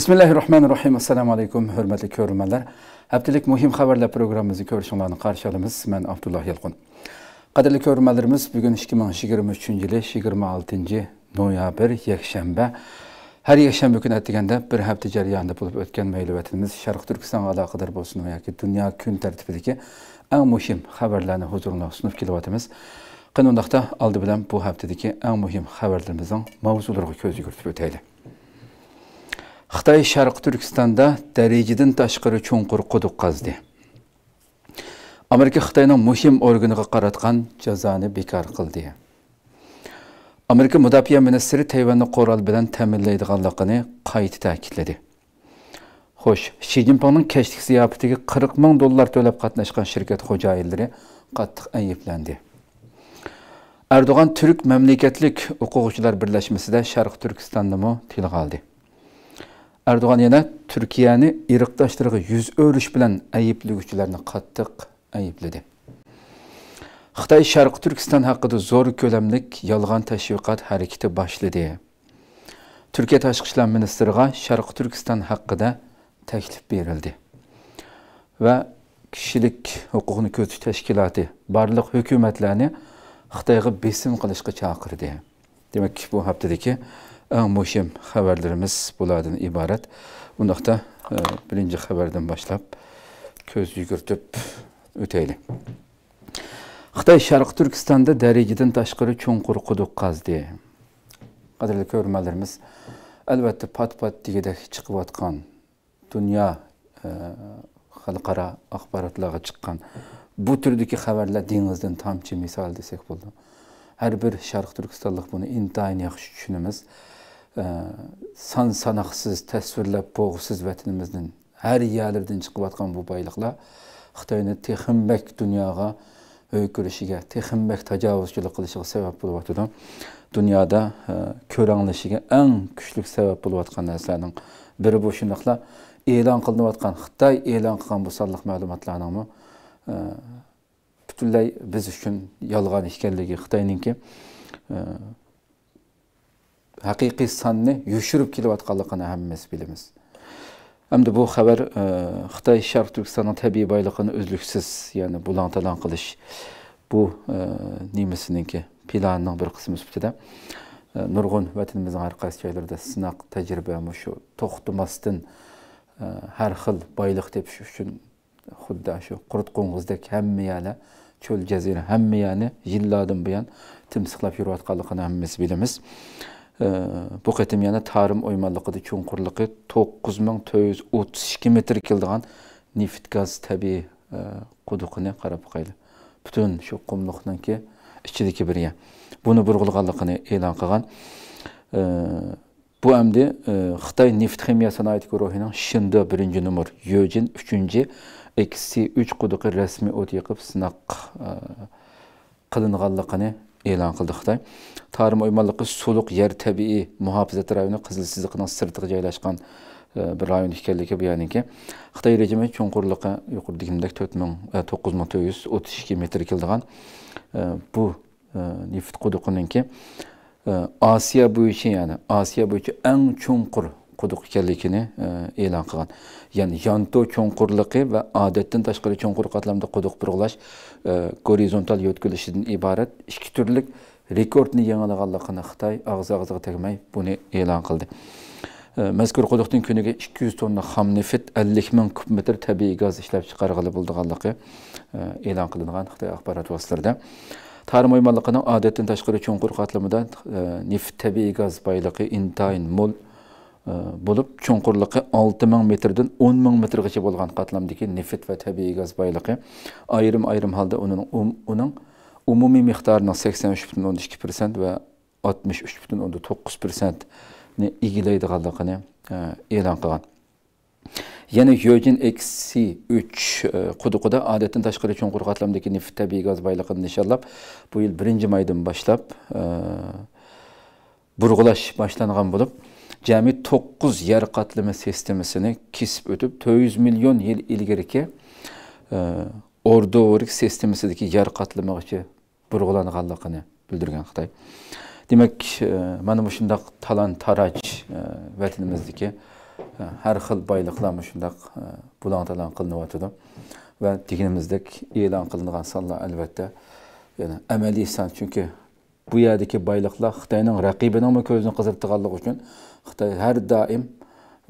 bismillahi rohmanir rohim assalomu alaykum hurmatli ko'rmanlar haftalik muhim xabarlar programmamizni ko'rishinglarni qarshi olamiz man abdulloh yalqin qadrli ko'rmanlarimiz bugun ikki ming yigirma uchinchi yili yigirma oltinchi noyabr yakshanba har yakshanba kuni atiganda bir hafta jarayonida bo'lib o'tgan maylivatimiz sharq turkistonga aloqador bo'lsin yoki dunyo kun tartibidagi eng muhim xabarlarni huzuringizga sunib kelyapmiz qani oldi bilan bu haftadagi eng muhim xabarlarimizning mavzulariga ko'z yugurtib o'taylik Xitay Şərq Türkistanda dərəcədən təşqiri çonqur kuduk qazdı. Amerika Xitayının muhim orqanına qaratqan cəzanı bekar qıldı. Amerika Müdafiə Ministri Tayvanı qoral bilan təminləydiganlığını kayıt təkidlədi. Hoş, Xi Jinping'ın keşlik ziyaretindeki 40 bin dolar tölep katlaşan şirket hocayilleri katlık ayıplendi. Erdoğan Türk Memleketlik Hukukçular Birleşmesi de Şarkı Türkistan'da mı tilgaldi. Erdoğan yana Türkiye'ni irıktaştırığı yüz örüş bilen güçlerini kattık ayıpladı. Xitay Şarkı Türkistan hakkında zor kölemlik yalgan teşvikat hareketi başladı. Türkiye Taşkışlan İşlər Şarkı Türkistan hakkında teklif verildi. Ve kişilik hukukunu kötü təşkilatı barlıq hökumətlərini Xitayğa besim çakırdı. chaqirdi. Demak, bu haftadagi Ən mühim xəbərlərimiz bulardan ibarət. Bundaqda e, birinci xəbərdən başlab köz yugurtib ötəyli. Xitay Şərq Türkistanda dərəcədən daşqırı çonqur kuduk kazdı. Qadirli görmələrimiz əlbəttə pat-pat digidək çıxıb atqan dünya e, xalqara axbaratlarga chiqqan bu turdagi xabarlar dengizdan tomchi misal desak bo'ladi Her bir sharq turkistonlik bunu intayin yaxshi tushunamiz san sanoqsiz tasvirlab bo'g'siz vatanimizdan har yerlardan chiqayotgan bu boyliqlar xitoyni teximmak dunyoga o'kirishiga teximmak tajovuzchilik qilishiga sabab bo'lyotidi dunyoda e, ko'ranglishiga eng kuchli sabab bo'layotgan narsalarning biri bu shundoqla e'lon qilinayotgan xitoy e'lon qilgan bu sonliq ma'lumotlarnimi e, butunlay biz uchun yolg'on ekanligi xitoyninki e, Hakiki haqiqiy sonni yushirib kelayotganligini hammamiz bilamiz hamda bu haber, xabar e, xitoy sharq turkistonning tabiiy boyligini uzluksiz ya'ni bulan bu qilish bu e, nemisiniki planning bir qismi sifatida e, nurg'un vatanimizning har qaysi joylarida sinaq tajriba shu to'xtamasdan har xil boylik tepish uchun xuddi shu qurt qo'ng'izdek hamma yana cho'l jazira hamma yani yillardan buyon timsiqlab yurayotganligini hammamiz ee, bu qetim yana Tarım oymanlıqıdı çunqurlıqı 9432 metr kildiğan neft gaz tabii e, quduqını qarab qaylı. Bütün şu qumluqdan ki içidiki bir yer. Bunu burğulğanlıqını elan qılğan. E, bu əmdi e, Xitay neft kimya sanayi guruhunun şində 1-ci nömr, üçüncü, 3-cü eksi 3 quduqı rəsmi ot yığıb sınaq qılınğanlıqını e'lon qildi xitoy tarim o'ymonliqi suluq yer tabii muhofizat rayoni qizil chiziqning sirtiga joylashgan e, bir rayon ekanligi buyaniki xitoy rejimi chunqurliqi yuqoridagimdek to'rt ming e, to'qqiz ming to'rt yuz o'ttiz ikki metr keldigan e, bu neft quduqininki osiyo bo'yicha ya'ni osiyo bo'yicha eng chunqur quduq ekanligini e, e'lon qilgan ya'ni yonto cho'nqurliqi va odatdan tashqari cho'nqur qatlamda quduq burg'ulash e, gorizontal yo'tkilishidan iborat ikki turlik rekordni yangilaganligini xitoy og'zi og'ziga tegmay buni e'lon qildi e, mazkur quduqning kuniga 200 tonna xom neft 50 ming kub metr tabiiy gaz ishlab chiqarg'ili bo'ldiganligi e'lon qilingan xitoy axborot vositalarida tarım oymanlıqının adətdən təşqiri çonqur qatlımında neft tabiiy gaz boyligi intayin mol Ee, bulup çonkurluqı 6 metreden metrden metre 000 metrgacha bolgan qatlamdiki nefit ve tabii gaz baylığı ayrım-ayrım halde onun um, onun umumi miqdarının 83.2% ve ne 63.9% ni igilaydiganligini e'lon qilgan. Yana Yojin eksi 3 quduqida odatdan tashqari cho'nqur qatlamdagi nefit tabii gaz boyligini nishonlab bu yil 1 maydan boshlab e, burg'ulash boshlangan bulup cemi 9 yer katlama sistemesini kesip ötüp 200 milyon yıl ilgiriki e, ordu orik sistemesideki yer için katlamagıcı burgulanğanlığını bildirgen Xitay. Demek, e, mana muşundaq talan taraj vatinimizdeki vatanimizdeki e, her xil baylıqlar muşundaq e, bulan talan qılınıb atıdı. Və diginimizdek elan qılınğan yani əməli san çünki bu yerdeki baylıqlar Xitayning rəqibinin mə gözünü qızırtdığanlıq üçün xitoy har doim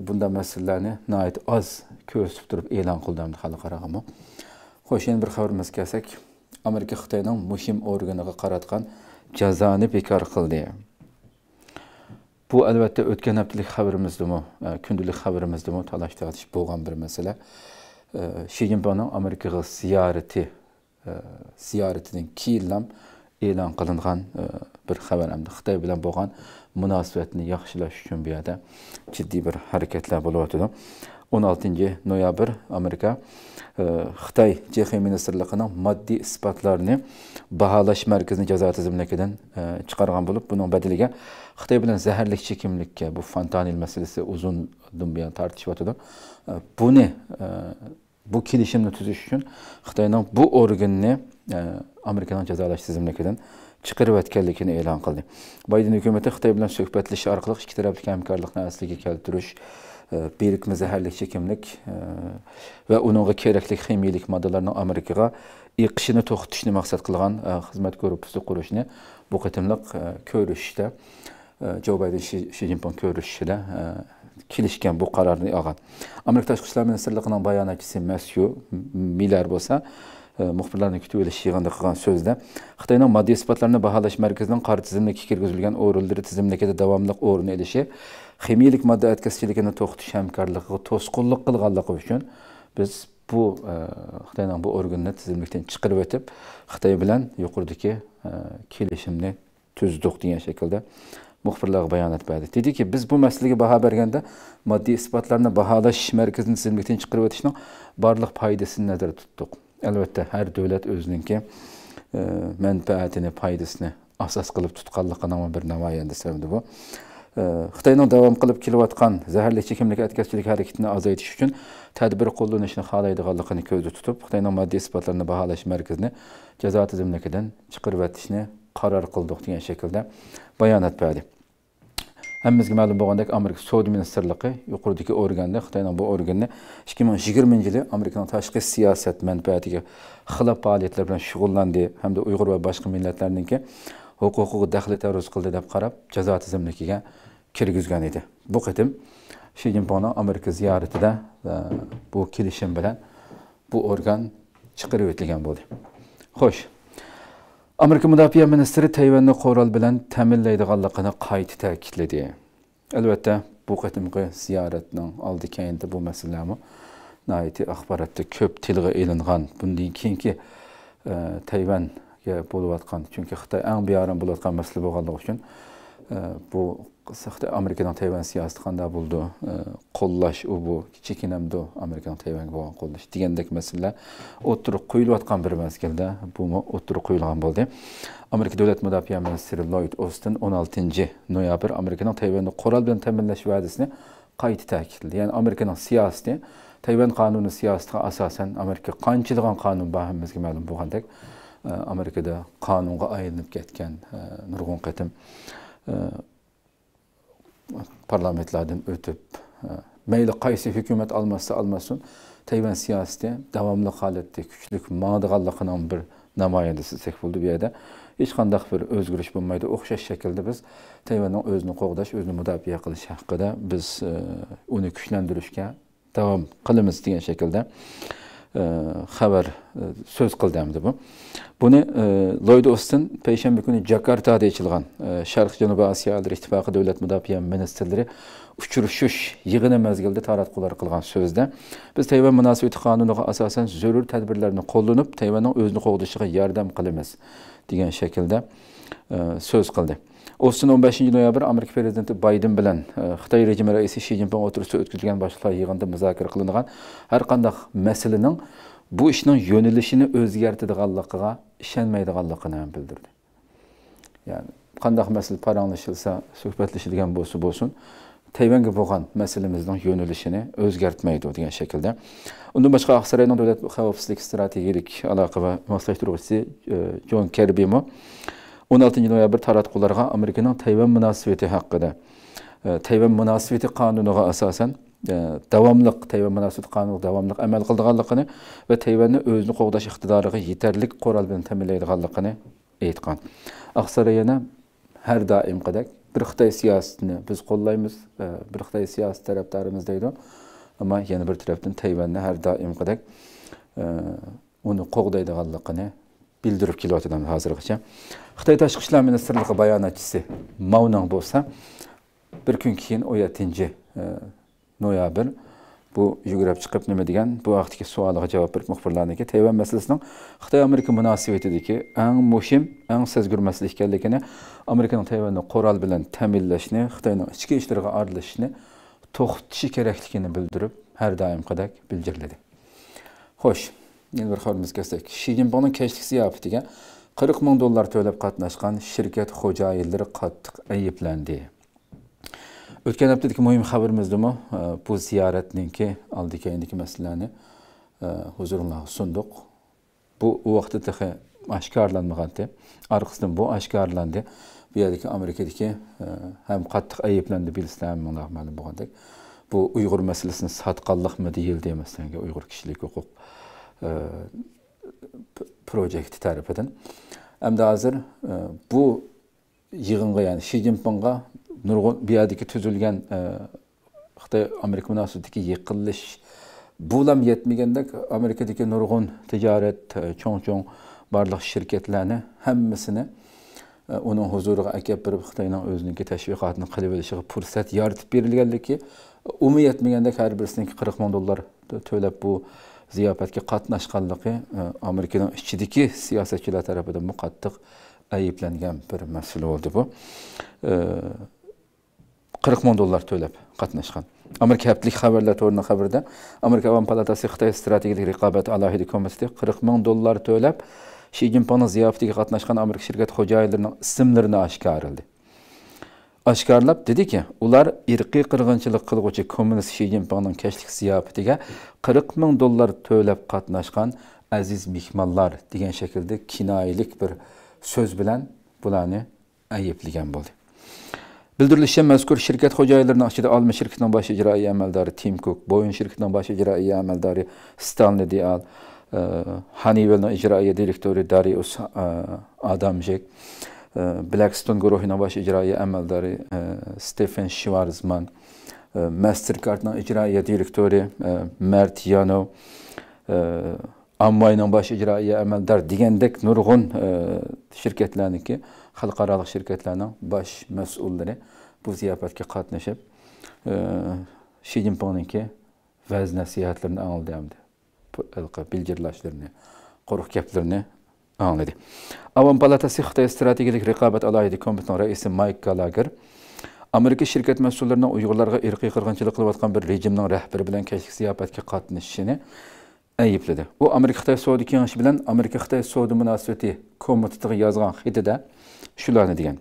bunda masalalarni nihoyat oz ko'rsatib turib e'lon qildi hali omma xo'sh endi bir xabarimizga kelsak amerika xitoyning muhim organiga qaratgan jazoni bekor qildi bu albatta o'tgan haftalik xabarimizdimi e, kundalik xabarimizdimi talash tortish bo'lgan bir masala shi e, zinpinning amerikaga ziyorati e, ziyoratining keyin e'lon qilingan bir xabar hamda xitoy bilan bo'lgan munosabatni yaxshilash uchun bu yerda jiddiy bir harakatlar bo'layotgandi o'n oltinchi noyabr amerika e, xitoy chexiya ministrligining moddiy isbotlarni baholash markazini jazo tizimligidan e, chiqargan bo'lib buning badaliga xitoy bilan zaharlik chekimlikka bu fantanil masalasi uzundan buyon tortishyotidi e, buni bu kelishimni tuzish uchun xitoyning bu organni amerikaning jazolash tizimligidan chiqirib aytganligini e'lon qildi bayden hukumati xitoy bilan suhbatlashish orqali ikki taraflik hamkorlikni asliga keltirish e, birikma zaharlik chekimlik e, va uningga kerakli ximiyalik moddalarni amerikaga iqishini to'xtatishni maqsad qilgan e, xizmat gruppasi qurishni bu qatimliq ko'rishda jo bayden shi zinpin ko'rishishida kelishgan bu qarorni olgan amerika tashqi ishlar ministrligining bayonotchisi masyu millar bo'lsa E, muxbirlarni kutib olish yig'inida qilgan so'zda xitoyning moddiy isbotlarni baholash markazining qora tizimlikka kirgizilgan o'rinlari tizimlikida davomli o'rin olishi ximiyalik modda o'tkazchiligini to'xtatish hamkorligiga to'sqinlik qilganligi uchun biz bu e, xitoyning bu organni tizimlikdan chiqarib o'tib xitoy bilan yuqoridagi e, kelishimni tuzdik degan shaklda muxbirlarga bayonot berdi dediki biz bu masalaga baho berganda moddiy isbotlarni baholash markazini tizimlikdan chiqarib o'tishning barliq foydasini nazarda tuttuk. Əlbəttə, hər dövlət özününki mənfəətini, faydasını əsas qılıb tutqanlıqına bir nümayəndə səbəbdir bu. Xitayning davom qilib kelayotgan zaharli chekimlik atkazchilik harakatini azaytish uchun tadbir qo'llanishni xohlaydiganligini ko'zda tutib xitoyning moddiy isbotlarini baholash markazini jazo tizimligidan chiqarib chiqarvatishni qaror qildik degan shaklda bayonot berdi hammamizga ma'lum bo'lgandek amerika savdo ministrligi yuqoridagi organda xitoyning bu organni ikki ming yigirmanchi yili amerikaning tashqi siyosat manfaatiga xilof faoliyatlar bilan shug'ullandi hamda uyg'ur va boshqa millatlarniki huquqiga daxli taruz qildi deb qarab jazo tizimligiga kirgizgan edi bu qatim shi zinponni amerika ziyoratida bu kelishim bilan bu organ chiqarib o'tilgan bo'ldi xo'sh Amerika Müdafiə Ministri Tayvanı qoral bilən təminləyidiqanlıqını qayıt təkidlədi. Əlbəttə, bu qətimqi ziyarətinin aldı kəyində bu məsələmi naiti axbaratda köp tilgə elinğan. Bundan keyinki e, Tayvan bolatqan, çünki Xitay ən bir yarım bolatqan məsələ boğanlıq üçün Tayvan Ee, bu saxta Amerikadan Tayvan siyosati buldu. bo'ldi ee, qo'llash u bu kichik hamdu Amerikadan Tayvanga bo'lgan qo'llash degandek masalalar o'tirib qo'yilayotgan bir maskalda bu o'tirib qo'yilgan buldu. amerika devlet mudofaa ministri Lloyd Austin 16 noyabr amerikaning Tayvan'ı qurol bilan ta'minlash va'dasini qayta ta'kidladi ya'ni amerikaning siyaseti tayvan kanunu siyosatiga asasen amerika kanun qonun bor hammamizga ma'lum bo'lgandek ee, amerikada qonunga aylanib ketgan e, nurg'un qatim parlamentlardan o'tib e, mayli qaysi hukumat almazsa almasın tayvan siyaseti devamlı davomli holatda kuchli bir bir namoyandasisak buldu bu yerda hech kandak bir o'zgarish bo'lmaydi o'xshash shaklda biz tayvanning o'zini qo'g'dash o'zini mudofaa qilish haqida biz e, uni kuchlantirishga davom qilamiz degan shaklda E, xabar e, so'z qildi hamda bu buni e, Lloyd Austin payshanba kuni jakartada ochilgan sharq janubiy osiyo ellar ittifoqi davlat mudofaa ministrlari uchrashish yig'ini mezgilida taratqular qilgan so'zda biz tayvan munosabati qonuniga asosan zarur tadbirlarni qo'llanib tayvanning o'zini qo'g'dishiga yordam qilamiz degan shaklda so'z qildi O'stin 15 noyabr Amerika prezidenti Bayden bilan e, Xitoy rejimi raisi Shi Jinping o'tirishida o'tkazilgan boshliqlar yig'inida muzokara qilingan har qanday masalaning bu ishning yo'nalishini o'zgartiradiganligiga ishonmaydiganligini bildirdi. Ya'ni qanday masala paranglashilsa, suhbatlashilgan bo'lsa bo'lsin, Tayvanga bo'lgan masalamizning yo'nalishini o'zgartmaydi degan shaklda. Undan boshqa Oqsarayning davlat xavfsizlik strategik aloqa va moslashtiruvchisi e, Jon Kerbimo 16 noyabr taratqularga Amerikaning Tayvan munosabati haqida ee, Tayvan munosabati qonuniga asosan e, davomliq Tayvan munosabati qonuni davomliq amal qiladiganligini va Tayvanni o'zini qo'g'dash iqtidoriga yetarli qo'ral bilan ta'minlaydiganligini aytgan. Aqsari yana har doimgidek bir Xitoy siyosatini biz qo'llaymiz, e, bir Xitoy siyosat tarafdorimiz deydi. Ammo yana bir tarafdan Tayvanni har doimgidek uni qo'g'daydiganligini bildirib kelyotgan hozirgacha xitoy tashqi ishlar ministrligi bayonotchisi mavnon bo'lsa bir kun keyin o'n yettinchi e, noyabr bu yugurib chiqib nima degan bu vaqtdagi savoliga javob berib muxbirlarniki tayvan masalasining xitoy amerika munosabatidagi eng muhim eng sezgir masala ekanligini amerikaning tayvanni qurol bilan ta'minlashni xitoyning ichki ishlariga aralashishni to'xtatishi kerakligini bildirib har doimgidek bildirildi xo'sh Elbir xalimiz kestik. Şirinbanın keşliksi yapıdıge 40 dolar ming dollar to'lab qatnashgan shirkat xo'jayinlari qattiq ayblandi o'tgan haftadagi muhim xabarimizdami bu ziyoratninki oldi keyingi masalalarni huzuringlarga sundiq bu u vaqtda tehi oshkorlanmagandi orqasidan bu aşkarlandı. bu yerdagi Amerika'daki hem qattiq ayblandi bilsizlar hammanglar bu bo'lgandek bu uyg'ur masalasini sotqanliqmi deyildi masalan uyg'ur kishilik huquq projekti tarif edin. Әмді азыр бұ жиғынға, яғни Ши Цзиньпинға нұрғын биядеки түзілген Қытай Америка мұнасыдеки еқіліш бұлам етмегендек Америкадеки нұрғын тижарет, чоң-чоң барлық шіркетләні, әммісіні оның huzuruna әкеп беріп Қытайның өзінікі тәшвиқатын қылып елішіға пұрсәт яртып берілгенлікі, үмі етмегендек әр бірісінекі 40 мың доллар төлеп бұл ziyofatga qatnashganligi e, amerikaning ichidagi siyosatchilar tarafidan muqattiq ayblangan bir masala bo'ldi bu e, qirq ming dollar to'lab qatnashgan amerika haftalik xabarlar to'rini xabarida amerika avom palatasi xitoy strategik raqobat alohida komiteti qirq ming dollar to'lab shi zinpinning ziyofatiga qatnashgan amerika shirkat xo'jayinlarining ismlarini oshkorldi aşkarlab ki, ular irqiy qirg'inchilik qilg'uchi kommunist shi zinpinning kashlik ziyofatiga qirq ming dollar to'lab qatnashgan aziz mehmonlar degan şekilde kinayilik bir söz bilen bularni ayblagan bo'ldi bildirilishicha mazkur shirkat xo'jayitlarining ichida olma shirkitining bosh ijroiy amaldori tim Cook, Boyun shirkitining bosh ijroiy amaldori stanli dial e, hanivelning ijroiy direktori darius e, adamjek Blackstone qruhu ilə baş icraiyyə əməldarı e, Stephen Schwarzman, e, Mastercard-la icraiyyə direktoru e, Mert Yanov, Amway ilə baş icraiyyə əməldarı digəndək nurğun şirkətlərin ki, xalqaralıq şirkətlərinin baş məsulları bu ziyafətə qatnaşıb Xi Jinpingninki vəz nəsihətlərini anıldayamdı. Bilgirləşlərini, qoruq kəplərini آنلدی. اوان بالات سیخته استراتژیک رقابت علاقه کمیتن رئیس مایک کالاگر Америка ширкет мәсулларына уйғырларға ирқи қырғанчылық қылып бір режимнің рәхбірі білән кәшік әйіпледі. О, Америка Қытай Америка Қытай мұнасуеті деген.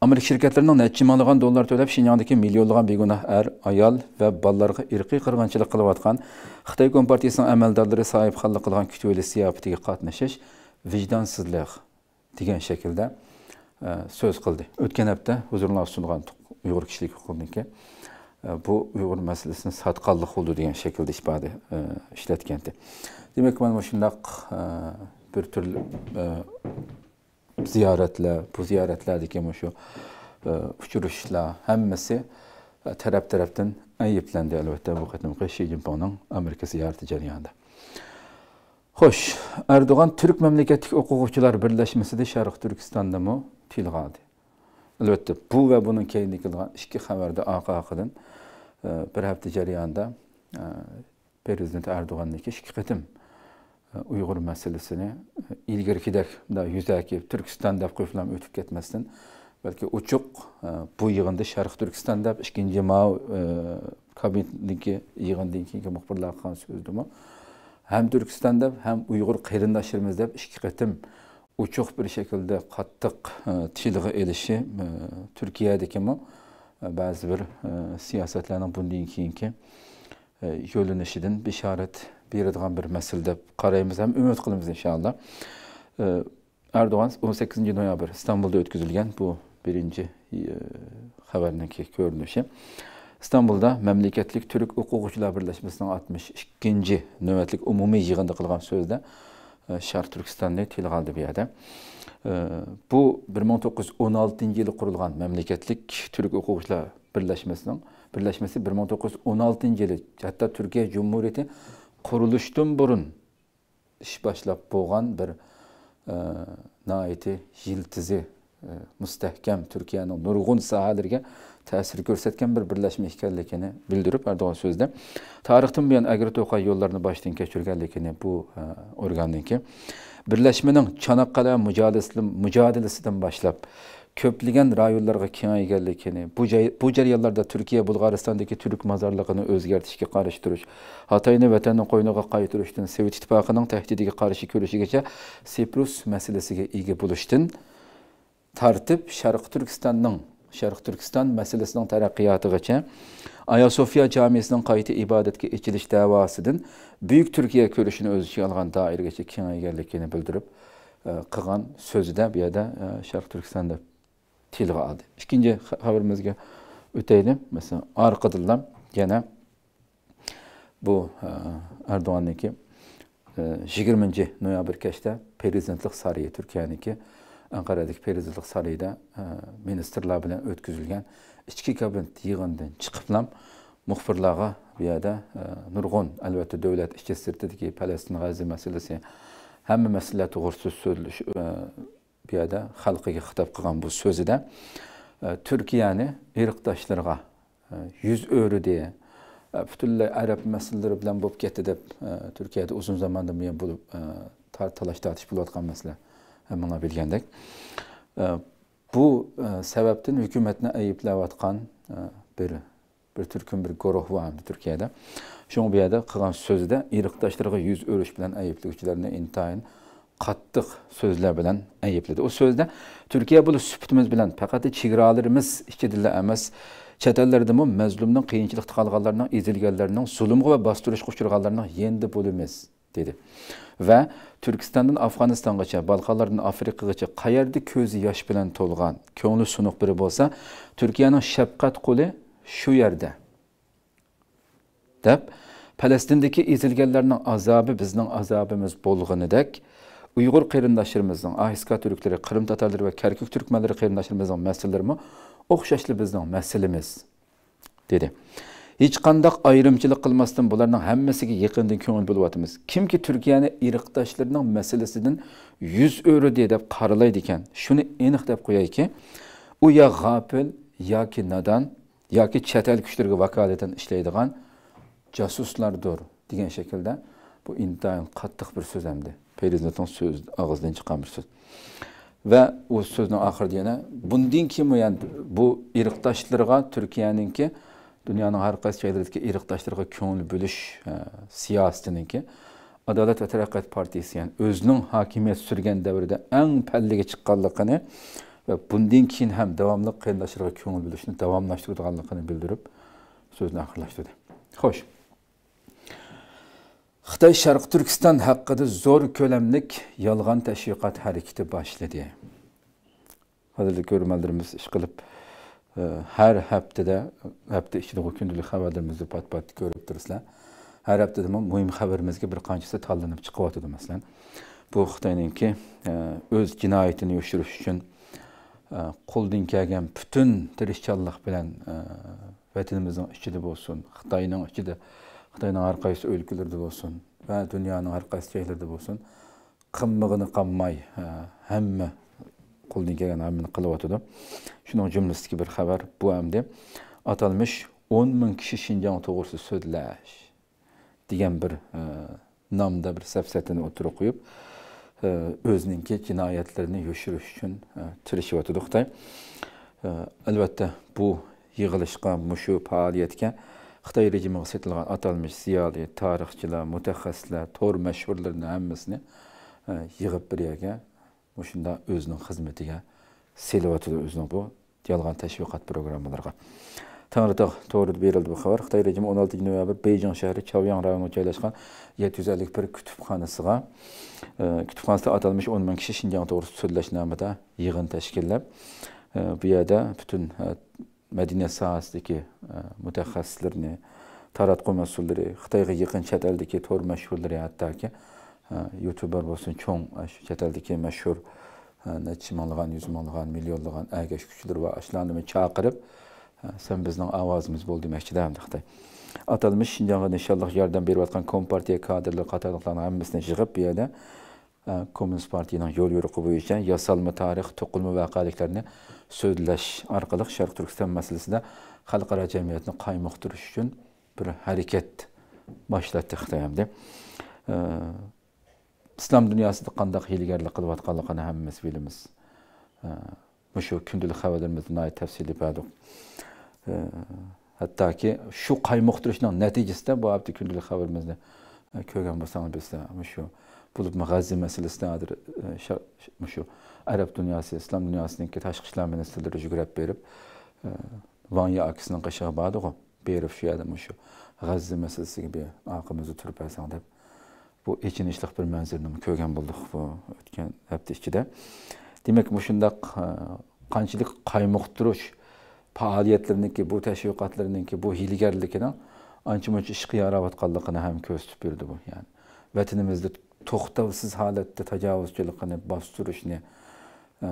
Amerika şirketlerinin neçə minlığan dollar töləb Şinyandakı milyonluğan begunah ər, ayal və ballarga irqi qırğınçılıq qılıb atqan Xitay Kompartiyasının əməldarları sahibxanlıq qılğan kütüvəli siyasətinə qatnışış vicdansızlıq degan şəkildə e, söz qıldı. Ötən həftə huzuruna sunğan Uyğur kişilik hüququniki e, bu Uyğur məsələsini satqanlıq oldu degan şəkildə ifadə e, işlətkəndi. Demək ki, mən şundaq bir tür ziyaretler, e, e, bu ziyaretlerdeki şu uçuruşlar hemmesi taraf taraftan ayıplandı elbette bu katımki Xi Jinping'in Amerika ziyareti cereyanında. Hoş, Erdoğan Türk Memleketlik Okuvçular Birleşmesi de Şarık Türkistan'da mı tilgadı. Elbette bu ve bunun keyindeki işki haberde arka arkadan bir hafta cereyanında e, Prezident Erdoğan'ın işki şikayetim. uyg'ur masalasini e, ilgarigidakda yuzaki turkiston deb qo'yib o'tib ketmasdan balki uchuq e, bu yig'inda sharq turkiston deb ikkinchi mao e, kabinetniki yig'indan keyingi muxbirlar qilgan so'zdimi ham turkiston deb ham uyg'ur qarindoshimiz deb ikki qatim uchuq bir shaklda qattiq tilg'a ilishi turkiyadakimi ba'zi bir siyosatlarni bundan keyingi yo'linishidan bishorat beradigan bir мәселе deb qaraymiz һәм umid qilamiz inshaalloh. erdo'g'on o'n sakkizinchi noyabr istanbulda o'tkazilgan bu birinchi xabardan e, keyin ko'rinishi istanbulda mamlakatlik turk o'quvchilar birlashmasining oltmish ikkinchi navbatlik umumiy yig'indi qilgan so'zda sharq e, turkistonni tilga oldi bu yerda e, bu bir ming to'qqiz yuz o'n oltinchi yili qurilgan mamlakatlik turk o'quvchilar birlashmasining birlashmasi bir ming to'qqiz yuz o'n oltinchi yili hatto turkiya jumuriyati qurilishdan burun ish boshlab bo'lgan bir e, naiti yiltizi e, mustahkam turkiyani nurg'un sohalarga ta'sir ko'rsatgan bir birlashma ekanligini bildirib erdo'g'on so'zida tarixdan buyon agri to'qay yo'llarini boshdan kechirganligini bu e, o'rgandinki birlashmaning chanaqqala mujodilasidan boshlab köpligen rayonlarga kenay gellikini, bu, bu Türkiye, Bulgaristan'daki Türk mazarlığını özgertişki karıştırış, Hatay'ını vatanın koyunuğa kaytırıştın, Sovet İttifakı'nın tehdidiki karşı görüşü geçe Siprus meselesine ilgi buluştun. Tartip Şarkı Türkistan'ın, Şarkı Türkistan meselesinin terakkiyatı geçe, Ayasofya camisinin kayıtı ibadetki içiliş davasıdın, Büyük Türkiye görüşünü öz içi algan dair geçe kenay gellikini bildirip, e, qilgan so'zida bu yerda sharq e, turkistonda tilga oldi ikkinchi xabarimizga o'taylik masalan orqadan yana bu e, erdo'g'anniki e, yigirmanchi noyabr kechda prezidentlik sarayi turkiyaniki anqaradagi prezidentlik sarayida e, ministrlar bilan o'tkazilgan ichki kabinet yig'inidan chiqib ham muxbirlarga bu yerda nurg'un albatta davlat ichki sirtidagi falastin g'azi masalasi hamma masala to'g'risida so'zlash bu yerda xalqiga xitob qilgan bu so'zida e, turkiyani irqdoshlarga e, yuz o'ride butunlay e, arab masalalari bilan bo'lib ketdi deb turkiyada uzun zamondan buyon bu talash tortish bo'layotgan masala mana bilgandek bu sababdan hukumatni ayblayotgan bir bir turkum bir guruh var Türkiye'de. Şunu bir yerde qilgan so'zida iriktaşlarına yüz o'rish bilan ayıplıkçılarını intayin qattiq so'zlar bilan aybladi u so'zda turkiya bu suputimiz bilan faqat chegaralarimiz ichidila emas chet ellardami mazlumning qiyinchilikda qolganlarning ezilganlarning zulmga va bostirishga uchraganlarning yendi bo'limiz dedi va turkistondan afg'onistongacha balqonlardan afrikagacha qayerda ko'zi yosh bilan to'lgan ko'ngli sunuq biri bo'lsa turkiyaning shafqat qo'li shu yerda deb palastindagi ezilganlarning azobi bizning azobimiz bo'lganidek Uygur qeyrindaşlarımızın, ahiska Türkleri, Kırım Tatarları ve Kerkük Türkmenleri qeyrindaşlarımızın meselelerimi oxşashli bizden meselemiz dedi. Hiç kandak ayrımcılık kılmasın bunların hemmesi ki yakından köngül buluvatımız. Kim ki Türkiye'nin iriktaşlarının meselesinin yüz örü diye de karılaydı şunu enik de koyay ki, o ya gapil, ya ki nadan, ya ki çetel güçlerine vakaleten işleydiğen casuslardır diyen şekilde bu intayin kattık bir sözemdi. Peyğəmbərin söz ağızdan çıxan bir söz. Və o sözün axırı yenə bundan kim yəni bu Türkiye'nin ki, dünyanın hər qaysı yerindəki irqdaşlarga könül bölüş e, ki, Adalet ve Terakkiyat Partisi yani özünün hakimiyet sürgen devirde en pellige çıkkanlıkını ve bundan kim hem devamlı kıyındaşlarına köngül bölüşünü devamlaştırdığı bildirip sözünü ahırlaştırdı. Hoş. xitoy sharq turkiston haqida zo'r ko'lamlik yolg'on tashviqot harakati boshladi qadrli ish qilib e, har haftada hafta ichidagi kundalik xabarlarimizni pat pat ko'rib turibsizlar har haftada muhim xabarimizga bir qanchasi tanlanib chiqyotidi masalan bu Xitoyningki e, o'z jinoyatini yoshirish uchun e, qo'ldan kelgan butun tirishchanlik bilan vatanimizning ichida bo'lsin xitoyning ichida Xitoyning har qaysi o'lkalarida bo'lsin va жерлерде har qaysi joylarida bo'lsin qimmig'ini qammay hamma qo'ldan kelgan hammani qilyotidi shuning хабар bir xabar bu hamda atalmish o'n ming kishi shinjon to'g'risida so'dlash degan bir e, nomda bir safsatini o'tirib qo'yib e, o'zininki jinoyatlarini yoshirish uchun e, tirishayotidi xitoy albatta bu yig'ilishga mushu faoliyatga xitoy rejimiga setilgan atalmish ziyoli tarixchilar mutaxassislar to'r mashhurlarni hammasini e, yig'ib bir yerga shunda o'zining xizmatiga selyotidi o'zini bu yolg'on tashviqot programmalarga tangritog' to'g'ri berildi bu xabar xitoy rejimi o'n oltinchi noyabr Beijing shahri chavyan rayonida joylashgan yetti yuz ellik bir kutubxonasiga e, kutubxonasida atalmish o'n ming kishi shinjong to'g'risida so'zlash nomida yig'in tashkillab e, bu yerda butun Medine Мәдине сахасындагы мутахассислерне, таратку мәсулләре, Хитайга якын чат элдәге тор мәшһурләре, хәтта youtuber bo'lsin cho'ng shu meşhur eldagi mashhur nechi minglagan yuz minglagan millionlagan agash kuchlar va ashlarni chaqirib e, san bizning ovozimiz bo'l demoqchida xitoy inşallah shinjonga nishonliq yordam kompartiye kompartiya kadrlar qatorliqlarni hammasini yig'ib bu yerda e, kommunist partiyaning yo'l yasal mı yasalma tarix to'qilma voqeliklarni sözləş arqalıq Şərq Türkistan məsələsində xalqara cəmiyyətini qaymaqdırış üçün bir hərəkət başlatdı Xitayəmdə. E, İslam dünyasında qandaq hilgərlik qılıb atqanlığını həmmimiz bilimiz. E, bu şu gündəlik xəbərlərimizdə nəhayət təfsili bəduq. E, hətta ki, şu qaymaqdırışın nəticəsində bu abdi gündəlik xəbərimizdə görən bolsanız bizdə bu şu bulub Məğəzi məsələsi nədir? E, Şo Ərəb dünyası, İslam dünyasının ki, təşqi işlər ministrləri jürəb verib e, Vanya akisinin qışığı badığı berib şu adam şu Gəzzi məsələsi kimi aqımızı türbəsən deyib. Bu için içinişlik bir mənzirini görgən bulduq bu ötken həftə 2-də. Demək ki, şundaq e, qançılıq qaymıqdırış faaliyyətlərinin ki, bu təşviqatlarının ki, bu hilgərlikinin ançı-mınçı işqi yaravatqanlığını həm göstərib bu, yani vətənimizdə to'xtovsiz holatda tajovuzchilikni bostirishni e,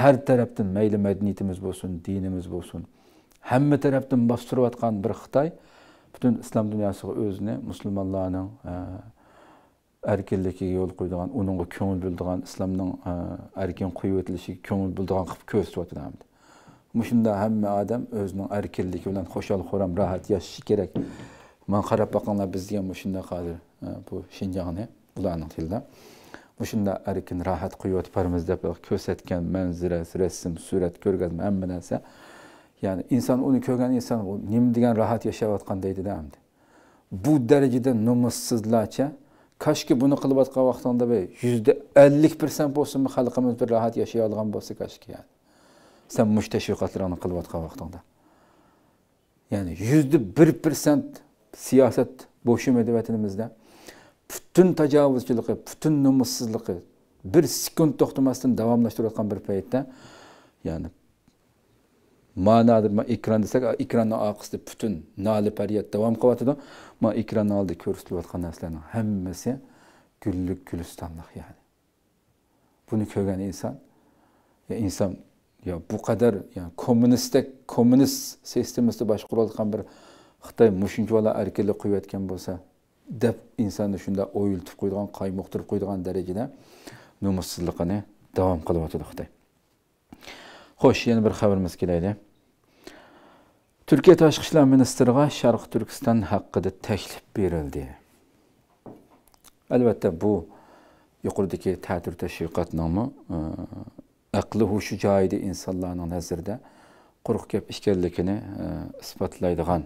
har tarafdan mayli madaniyatimiz bo'lsin dinimiz bo'lsin hamma tarafdan bostirayotgan bir Xitay butun islom dunyosiga o'zini musulmonlarning e, erkinligiga yo'l qo'ydigan uningga ko'ngil bo'ldigan islomning e, erkin qo'yib o'tilishiga ko'ngil bo'ldigan qilib ko'rsatyapti Мұшында әмі адам өзінің әркелдігі білән қошал хорам рахат яшы керек. Мен қарап баққанлар біз bu shinjongni ularning tilida o'shunda erkin rohat qilib deb ko'rsatgan manzara rasm surat ko'rgazma hamma narsa ya'ni inson uni ko'rgan inson nima degan rohat yashayotgan deydida bu darajada nomussizlarcha koshki buni qilayotgan vaqtimda yuzda ellik persent bo'lsinmi xalqimiz bir rohat olgan bo'lsa koshki yani. san mush tashviqotlarni qilayotgan vaqtingda ya'ni yuzda bir persent siyosat bo'shimi vatanimizda butun tajovuzchiligi butun nomussizligi bir sekund to'xtamasdan davomlashtirayotgan bir paytda ya'ni ma'noda ekran desak ekranni orqasida butun noli pariyat davom qilyotidi ma ekranni oldida ko'rsatilayotgan narsalarni hammasi gullik gulistonliq ya'ni buni ko'rgan inson ya inson yo bu qadar kommunistdek kommunist sistemasida boshqarayotgan bir xitoy mushunchalar erkinlik qo'yayotgan bo'lsa deb insonni shunda o'yiltib qo'yadigan qaymoqtirib qo'yadigan darajada nomussizligini davom qilyotdi xitoy xo'sh yana bir xabarimiz kelaylik turkiya tashqi ishlar ministriga sharq turkiston haqida taklif berildi albatta bu yuqoridagi tatir tashviqot nomi e, aqli hushi joyida insonlarning nazarida quruq gap ekanligini e, isbotlaydigan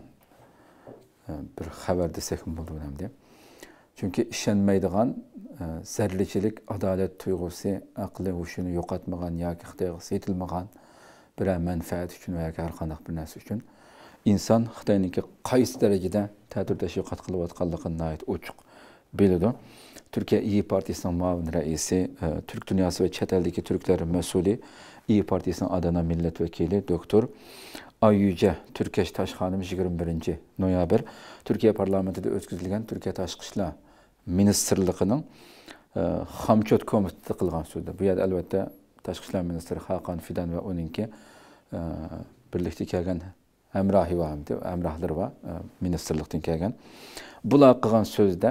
E, bir xabar desak bo'ldi deb chunki ishonmaydigan e, zarlichilik adolat tuyg'usi aqli hushini yo'qotmagan yoki xitoyga setilmagan bir manfaat uchun yoki har qanday bir narsa uchun inson xitoyniki qaysi darajada ta'tir tashviqot qilayotganligini ochiq biladi turkiya iyi partiyasining Partisi'nin raisi e, turk dunyosi va chet eldagi turklar mas'uli iyi Partisi'nin adana millat vakili doktor oyyuja turkiyash Taşkanım xonimi yigirma noyabr Türkiye Parlamenti'de özgüzülgen Türkiye Taşkışla Ministerliğinin e, Hamçot komiteti qilgan so'zda bu yada albatta Taşkışla Ministeri ministri hakan fidan va emrahi var, e, kelgan hamrohi va hamrohlar va e, ministrlikdan kelgan bular qilgan so'zda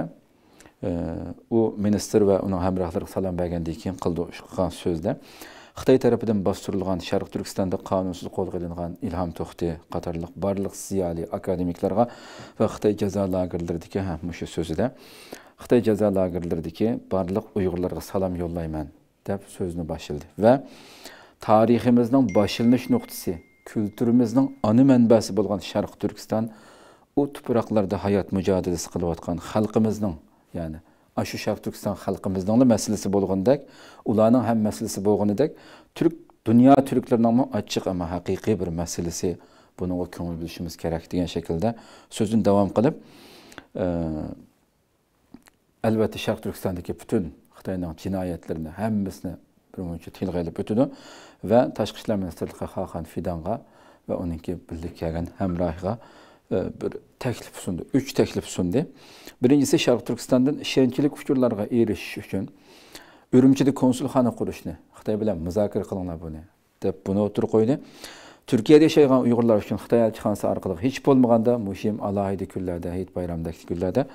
e, u minister va uning hamrohlari salom bergandan keyin qildi qilgan so'zda Xitay tərəfindən basdırılğan Şərq Türkistanda qanunsuz qolğa ilinğan İlham Toxti qatarlıq barlıq siyali akademiklərğa və Xitay cəza lagerlərdəki həm məşə sözüdə Xitay cəza ki barlıq Uyğurlara salam yollayman deyə sözünü başıldı ve tarihimizden başlanış noktası kültürümüzden ana mənbəsi olan Şərq Türkistan o topraklarda hayat mücadelesi qılıb atqan yani. Aşı Şərq Türkistan xalqımızın məsələsi bolğandak, ularının həm məsələsi bolğandak Türk dünya türklərinin açıq amma həqiqi bir məsələsi bunu o köngül bilişimiz kerak degan şəkildə sözün davam qılıb əlbəttə Şərq Türkistandakı bütün Xitayının cinayətlərini hamısını bir muncha tilg'a ilib o'tadi va tashqi ishlar ministrligi xalqan fidanға va uniki birlik kelgan hamrohiga Ee, bir təklif sundu, üç teklif sundu. Birincisi Şərq Türkistan'dan şençilik fikirlərə erişiş için Ürümçidə konsulhanı quruşunu, Xitay bilan müzakirə qılınlar bunu, deb bunu otur qoydu. Türkiye'de yaşayan Uygurlar için Xitay elçixanası arkalık hiç bulmağında, muhim alahidi günlerde, Heyit bayramdaki günlerde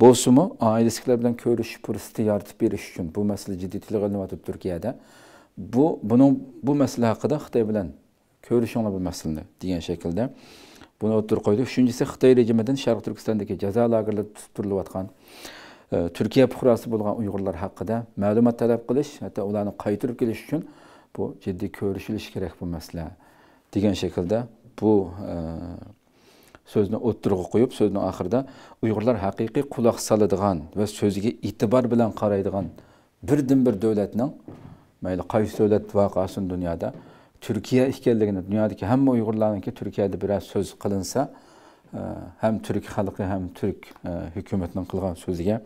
Bosumu ailesikilerden görüş fırsatı yaratıp bir iş için bu mesele ciddi tilik atıp Türkiye'de. Bu, bunun, bu mesele hakkında Xitay bilen görüşünle bu mesele diyen şekilde buni o'ttirib qo'ydi uchinchisi xitoy rejimidan sharq turkistondagi jazo lagerlarida tutib turilayotgan e, turkiya puhrasi bo'lgan uyg'urlar haqida ma'lumot talab qilish hatto ularni qaytirib kelish uchun bu jiddiy ko'rishilishi kerak bu masala degan shaklda bu e, so'zni o'ttirg'i qo'yib so'zni oxirida uyg'urlar haqiqiy quloq soladigan va so'ziga e'tibor bilan qaraydigan birdan bir davlatning mayli qaysi davlat voqeasini dunyoda turkiya ekanligini dunyodagi hamma ki Türkiye'de biraz so'z e, hem ham turk xalqi ham turk hukumatining e, qilgan so'ziga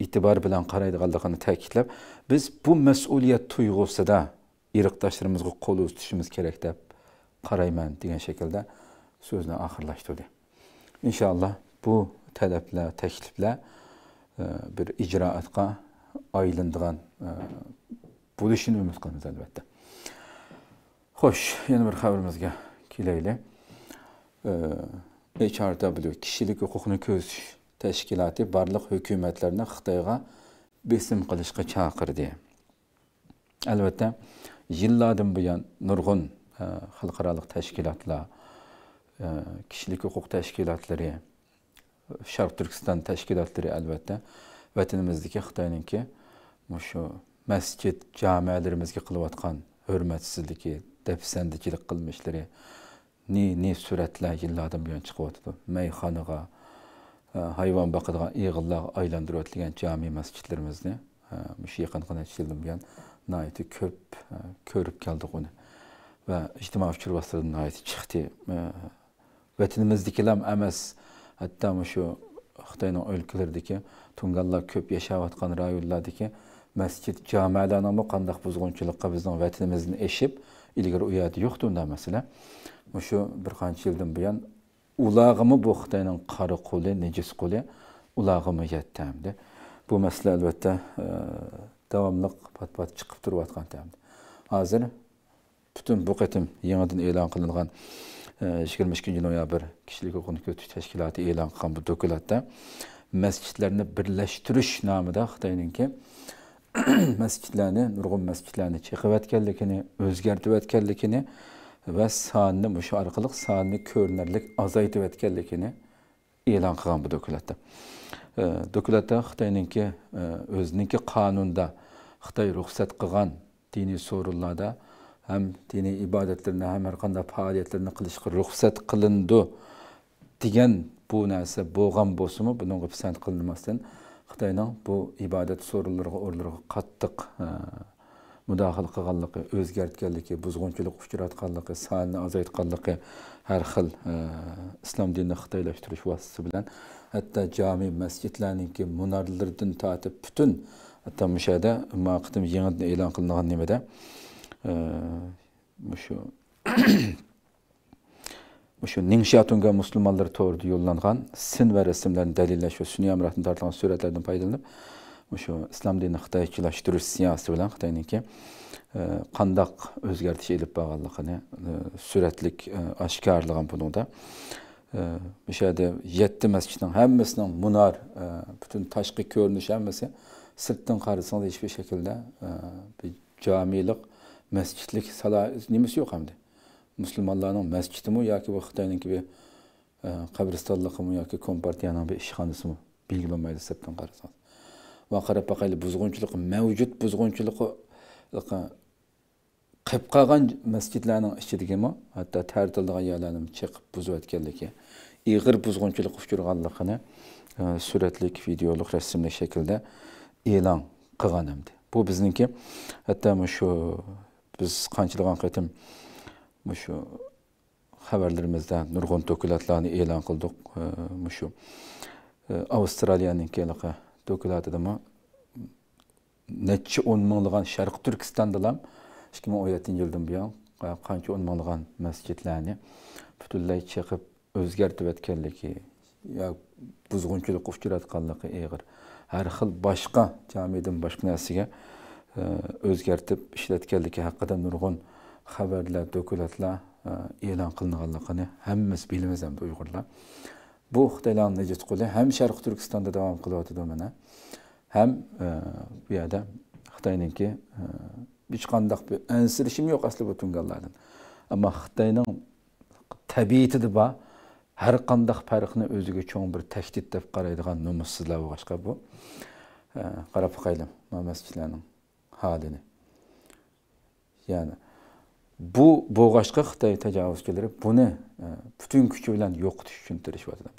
e'tibor bilan qaraydiganligini ta'kidlab biz bu mas'uliyat tuyg'usida irqdoshlarimizga qo'l uzatishimiz kerak deb qarayman degan shaklda so'zni oxirlashtirdi inshaalloh bu talablar takliflar e, bir ijroatga aylanadigan bo'lishini umid qilamiz albatta xo'sh yana bir xabarimizga kelaylik hrw kishilik huquqni ko'zish tashkiloti barlik hukumatlarni xitoyga besim qilishga chaqirdi albatta yillardan buyon nurg'un e, xalqarалық tashkilotlar e, kishilik huquq tashkilotlari sharq turkiston tashkilotlari albatta vatanimizdagi xitoyniki mushu masjid jamalarimizga qilayotgan hurmatsizligi dafsandichilik qilmishlari ne ne suratlar yillardan buyon chiqyotidi mayxonaga e, hayvon boqadigan eag'inlarga aylantirib o'tilgan jami masjidlarimizni e, shu yaqinqina yildan buyon nayiti ko'p e, ko'rib keldik uni va ijtimoiy uchur nayti chiqdi vatanimizniki ham emas hatto shu xitoyni o'lkalardiki tunganlar ko'p yashayotgan rayonlardiki masjid jamialarnimi qandaq buzg'unchilikqa bizning vatanimizni eshib ilgari u yerda yo'qda unday masala shu bir qancha yildan buyon ulag'imi bu xitoyning qari qo'li nejis qo'li ulag'imi yettamdi bu masala albatta e, davomli pat pat chiqib turyotgan tamdi hozir butun bu qatim yangidan e'lon qilingan e, yigirma ikkinchi noyabr kishilik huquqni ko'tish tashkiloti e'lon qilgan bu dokladda masjidlarni birlashtirish nomida xitoyninki masjidlarni nurg'un masjidlarni chiqayotganligini o'zgartirayotganligini va sonni o'sha orqali sonni ko'rinarlik ozaytirayotganligini e'lon qilgan bu dokulatda e, dokulatda xitoyninki e, o'ziniki qonunda xitoy ruxsat qilgan diniy sovrinlarda ham diniy ibodatlarni ham har qanday faoliyatlarni qilishga ruxsat qilindi degan bu narsa bo'lgan bo'lsinmi bunga pisand qilinmasdan xitoyning bu ibodat so'rinlariga o'rinlarga qattiq e, mudohil qilganligi o'zgartganligi buzg'unchilik uchratganligi sonni ozaytganligi har xil e, islom dinini xitoylashtirish vositasi bilan hatto jami masjidlarningki munarlardan tortib butun hatto mushada yangi e'lon qilingan nimada e, shu şu Ningxiatunga Müslümanlar doğru yollanğan sin ve resimlerin delilleşiyor. şu Sünni amratını tartılan suretlerden faydalanıp şu İslam dini Xitayçılaştırış siyasi bilen Xitayninki e, qandaq özgertiş elip bağanlığını süretlik aşkarlığan bunu da bu şeyde yetti mescidin hemmesinin munar bütün taşkı görünüş hemmesi sırttan karısında hiçbir şekilde bir camilik mescitlik sala nimesi yok hem de. musulmonlarning masjidimi yoki bu xitoyninki bir e, qabristonliqimi yoki kompartiyani bir ishxonasimi belgilanmaydi sirtdan qarasa va qarab boqayli buzg'unchilik mavjud buzg'unchilik qilib qolgan masjidlarning ichidagimi hatto tartilgan yerlarni chiqib buzayotganligi ig'ir buzg'unchilik uchirganligini e, suratlik videolik rasmli shaklda e'lon qilgan hamdi bu bizniki hatto shu biz qanchalagan qatim shu xabarlarimizda nurg'un to'kilatlarni e'lon qildik shu e, avstraliyaninki dokulatidami necha o'n minglagan sharq turkistondalam ham ikki ming o'n yettinchi yildan buyon qancha o'n minglagan masjidlarni butunlay chiqib o'zgartirayotganligi yo buzg'unchilikqa uchratganligi ig'ir har xil boshqa jamidan boshqa narsaga e, o'zgartib ishlatganligi haqida nurg'un xabarlar dokulatlar e, e'lon qilinganligini hammasi bilamiz hamda uyg'urlar bu xitoylarni najot qo'li ham sharq turkistonda davom qilyotidi mana ham e, bu yerda xitoyniki e, hech qandaq bir ansirishim yo'q asli bu tunganlardan ammo xitoyning tabiatida bor har qandaq farqni o'ziga cho'ng bir tahdid deb qaraydigan nomussizlar bo'lg'achqa bu qarab boqaylik masjidlarning halini ya'ni bu bo'g'ashqa xitoy tajovuz buni e, butun kuchi bilan yo'qotish uchun tirishyapti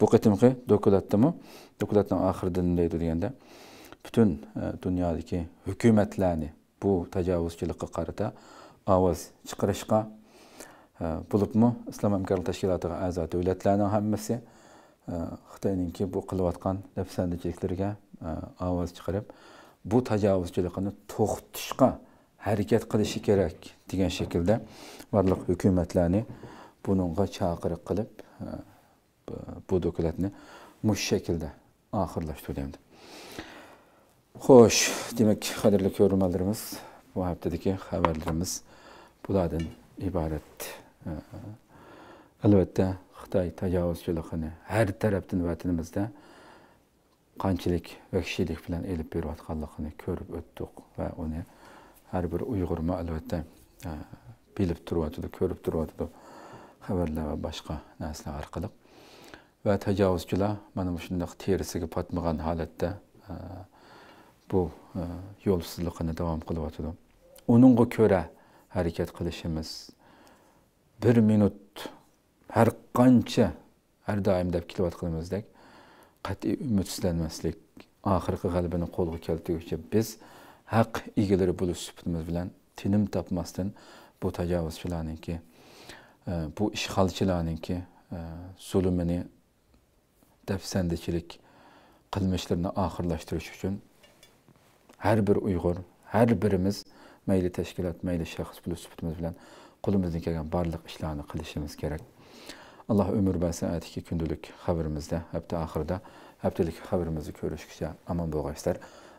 bu qitimqi dokulatdami dokulatni oxirida nima deydi deganda butun e, dunyodagi hukumatlarni bu tajovuzchilikqa qarata ovoz chiqarishga e, bo'libmi islom hamkorlik tashkilotiga a'zo davlatlarni hammasi xitoyninki bu qilayotgan nafsandichiliklarga ovoz chiqarib bu tajovuzchilikni to'xtatishga harakat qilishi kerak degan shaklda barliq hukumatlarni bununga chaqiriq qilib bu dokladni mush shaklda oxirlashtirdi xo'sh demak qadrli ko'rmanlarimiz bu haftadagi xabarlarimiz bulardan iborat albatta xitoy tajovuzchiligini har tarafdan vatanimizda qanchalik vahshiylik bilan elib berayotganligini ko'rib o'tdik va uni har bir uyg'urmi albatta bilib turyotidi ko'rib turyotidi xabarlar va boshqa narsalar orqali va tajovuzchilar mana shundoq terisiga potmagan holatda bu yo'lsizlikni davom qilyotidi uningga ko'ra harakat qilishimiz bir minut har qancha har doim deb kelayotganimizdek qat'iy umidsizlanmaslik oxirgi g'alabani qo'lga keltiruvchi biz haq egalari bo'lish sifatimiz bilan tinim topmasdan bu tajovuzchilarniki e, bu ishg'olchilarniki e, zulmini dafsandichilik qilmishlarini oxirlashtirish uchun har bir uyg'ur har birimiz mayli tashkilot mayli shaxs bo'lish sifatimiz bilan qo'limizdan kelgan barliq ishlarni qilishimiz kerak alloh umr va aytdiki kundalik xabarimizda hafta oxirida haftalik xabarimizni ko'rishguncha omon bo'lg'aysizlar